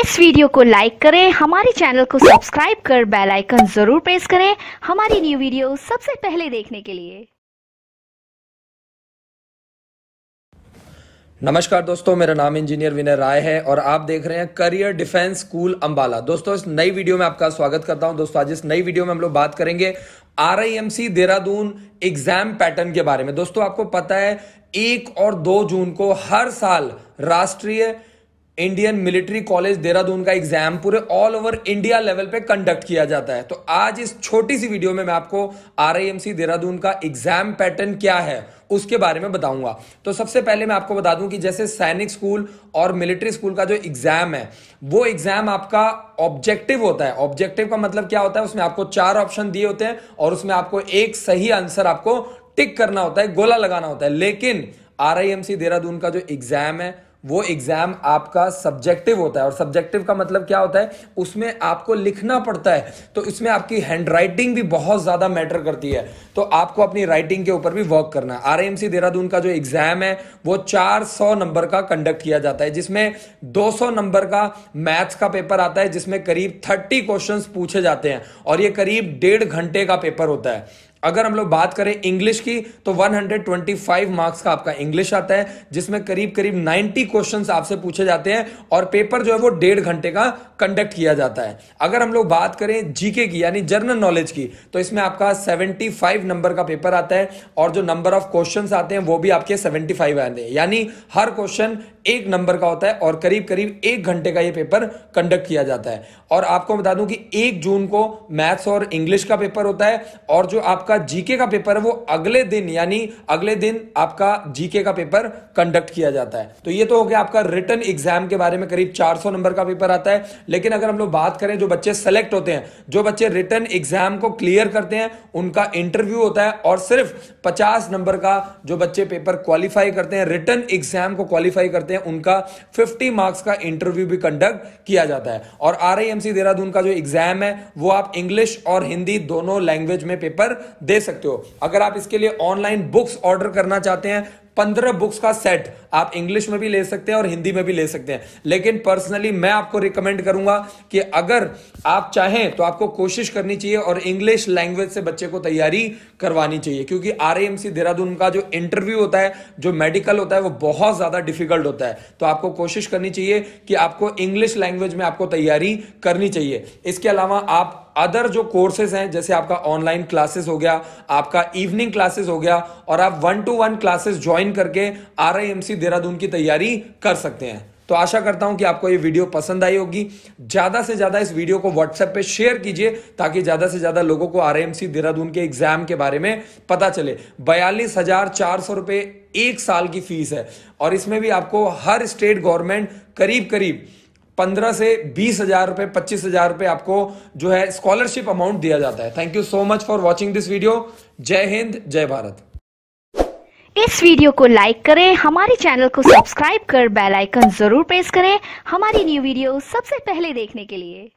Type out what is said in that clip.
इस वीडियो को लाइक करें हमारे चैनल को सब्सक्राइब कर बेल आइकन जरूर प्रेस करें हमारी न्यू वीडियो सबसे पहले देखने के लिए नमस्कार दोस्तों मेरा नाम इंजीनियर विनय राय है और आप देख रहे हैं करियर डिफेंस स्कूल अंबाला दोस्तों इस नई वीडियो में आपका स्वागत करता हूं दोस्तों आज इस नई वीडियो में हम लोग बात करेंगे आर देहरादून एग्जाम पैटर्न के बारे में दोस्तों आपको पता है एक और दो जून को हर साल राष्ट्रीय इंडियन मिलिट्री कॉलेज देहरादून का एग्जाम पूरे ऑल ओवर इंडिया लेवल पे कंडक्ट किया जाता है तो आज इस छोटी सी वीडियो में मैं आपको आर देहरादून का एग्जाम पैटर्न क्या है उसके बारे में बताऊंगा तो सबसे पहले मैं आपको बता दूं कि जैसे सैनिक स्कूल और मिलिट्री स्कूल का जो एग्जाम है वो एग्जाम आपका ऑब्जेक्टिव होता है ऑब्जेक्टिव का मतलब क्या होता है उसमें आपको चार ऑप्शन दिए होते हैं और उसमें आपको एक सही आंसर आपको टिक करना होता है गोला लगाना होता है लेकिन आर देहरादून का जो एग्जाम है वो एग्जाम आपका सब्जेक्टिव होता है और सब्जेक्टिव का मतलब क्या होता है उसमें आपको लिखना पड़ता है तो इसमें आपकी हैंड राइटिंग भी बहुत ज्यादा मैटर करती है तो आपको अपनी राइटिंग के ऊपर भी वर्क करना है आरएमसी देहरादून का जो एग्जाम है वो 400 नंबर का कंडक्ट किया जाता है जिसमें 200 नंबर का मैथ्स का पेपर आता है जिसमें करीब थर्टी क्वेश्चन पूछे जाते हैं और ये करीब डेढ़ घंटे का पेपर होता है अगर हम लोग बात करें इंग्लिश की तो 125 मार्क्स का आपका इंग्लिश आता है जिसमें करीब करीब 90 क्वेश्चंस आपसे पूछे जाते हैं और पेपर जो है वो डेढ़ घंटे का कंडक्ट किया जाता है अगर हम लोग बात करें जीके की यानी जनरल नॉलेज की तो इसमें आपका 75 नंबर का पेपर आता है और जो नंबर ऑफ क्वेश्चन आते हैं वो भी आपके सेवेंटी फाइव आते हैं यानी हर क्वेश्चन एक नंबर का होता है और करीब करीब एक घंटे का ये पेपर कंडक्ट किया जाता है और आपको बता दूं कि एक जून को मैथ्स और इंग्लिश का पेपर होता है और जो आपका आपका जीके का पेपर है वो अगले दिन यानी अगले दिन आपका जीके का पेपर कंडक्ट किया जाता है तो ये तो हो गया आपका रिटर्न एग्जाम के बारे में करीब 400 नंबर का पेपर आता है लेकिन अगर हम लोग बात करें जो बच्चे सेलेक्ट होते हैं जो बच्चे रिटर्न एग्जाम को क्लियर करते हैं उनका इंटरव्यू होता है और सिर्फ पचास नंबर का जो बच्चे पेपर क्वालिफाई करते हैं रिटर्न एग्जाम को क्वालिफाई करते हैं उनका फिफ्टी मार्क्स का इंटरव्यू भी कंडक्ट किया जाता है और आर देहरादून का जो एग्जाम है वो आप इंग्लिश और हिंदी दोनों लैंग्वेज में पेपर दे सकते हो अगर आप इसके लिए ऑनलाइन बुक्स ऑर्डर करना चाहते हैं पंद्रह बुक्स का सेट आप इंग्लिश में भी ले सकते हैं और हिंदी में भी ले सकते हैं लेकिन पर्सनली मैं आपको रिकमेंड करूंगा कि अगर आप चाहें तो आपको कोशिश करनी चाहिए और इंग्लिश लैंग्वेज से बच्चे को तैयारी करवानी चाहिए क्योंकि आर देहरादून का जो इंटरव्यू होता है जो मेडिकल होता है वो बहुत ज्यादा डिफिकल्ट होता है तो आपको कोशिश करनी चाहिए कि आपको इंग्लिश लैंग्वेज में आपको तैयारी करनी चाहिए इसके अलावा आप अदर जो कोर्सेज हैं जैसे आपका ऑनलाइन क्लासेस हो गया आपका इवनिंग क्लासेस हो गया और आप one two one classes join करके आर देहरादून की तैयारी कर सकते हैं तो आशा करता हूं कि आपको ये वीडियो पसंद आई होगी ज्यादा से ज्यादा इस वीडियो को व्हाट्सएप पे शेयर कीजिए ताकि ज्यादा से ज्यादा लोगों को आरएमसी देहरादून के एग्जाम के बारे में पता चले बयालीस हजार चार सौ रुपए एक साल की फीस है और इसमें भी आपको हर स्टेट गवर्नमेंट करीब करीब पंद्रह से बीस हजार रुपए पच्चीस हजार रुपए आपको जो है स्कॉलरशिप अमाउंट दिया जाता है thank you so much for watching this video जय हिंद जय भारत इस वीडियो को लाइक करें हमारे चैनल को सब्सक्राइब कर बेल आइकन जरूर प्रेस करें हमारी न्यू वीडियो सबसे पहले देखने के लिए